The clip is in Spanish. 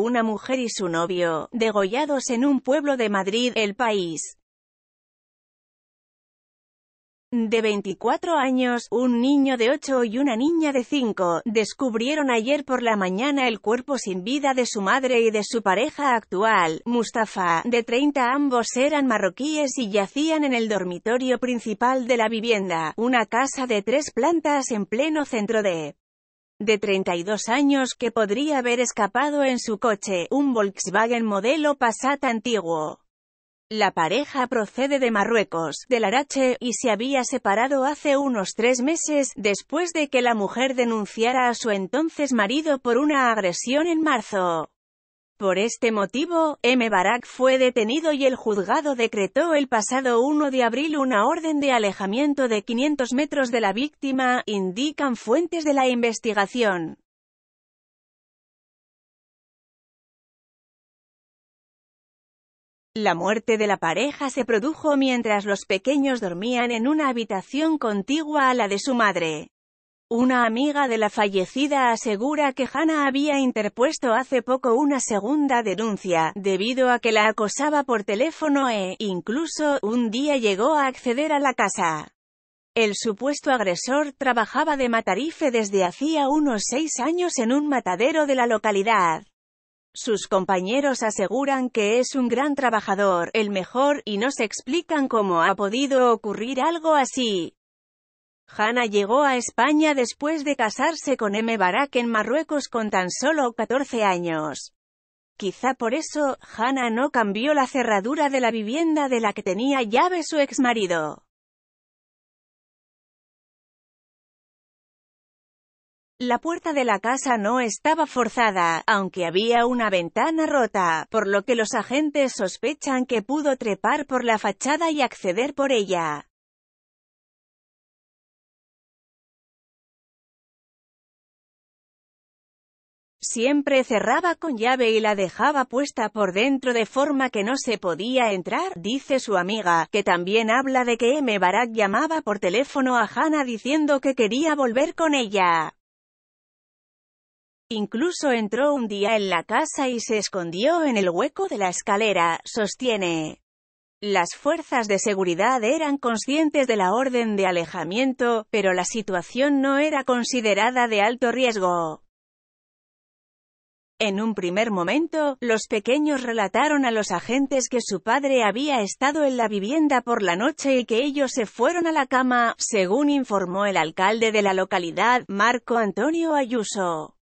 una mujer y su novio, degollados en un pueblo de Madrid, el país. De 24 años, un niño de 8 y una niña de 5, descubrieron ayer por la mañana el cuerpo sin vida de su madre y de su pareja actual, Mustafa, de 30. Ambos eran marroquíes y yacían en el dormitorio principal de la vivienda, una casa de tres plantas en pleno centro de de 32 años que podría haber escapado en su coche, un Volkswagen modelo Passat antiguo. La pareja procede de Marruecos, del Arache, y se había separado hace unos tres meses, después de que la mujer denunciara a su entonces marido por una agresión en marzo. Por este motivo, M. Barak fue detenido y el juzgado decretó el pasado 1 de abril una orden de alejamiento de 500 metros de la víctima, indican fuentes de la investigación. La muerte de la pareja se produjo mientras los pequeños dormían en una habitación contigua a la de su madre. Una amiga de la fallecida asegura que Hannah había interpuesto hace poco una segunda denuncia, debido a que la acosaba por teléfono e, incluso, un día llegó a acceder a la casa. El supuesto agresor trabajaba de matarife desde hacía unos seis años en un matadero de la localidad. Sus compañeros aseguran que es un gran trabajador, el mejor, y no se explican cómo ha podido ocurrir algo así. Hanna llegó a España después de casarse con M. Barak en Marruecos con tan solo 14 años. Quizá por eso, Hanna no cambió la cerradura de la vivienda de la que tenía llave su exmarido. La puerta de la casa no estaba forzada, aunque había una ventana rota, por lo que los agentes sospechan que pudo trepar por la fachada y acceder por ella. Siempre cerraba con llave y la dejaba puesta por dentro de forma que no se podía entrar, dice su amiga, que también habla de que M. Barak llamaba por teléfono a Hannah diciendo que quería volver con ella. Incluso entró un día en la casa y se escondió en el hueco de la escalera, sostiene. Las fuerzas de seguridad eran conscientes de la orden de alejamiento, pero la situación no era considerada de alto riesgo. En un primer momento, los pequeños relataron a los agentes que su padre había estado en la vivienda por la noche y que ellos se fueron a la cama, según informó el alcalde de la localidad, Marco Antonio Ayuso.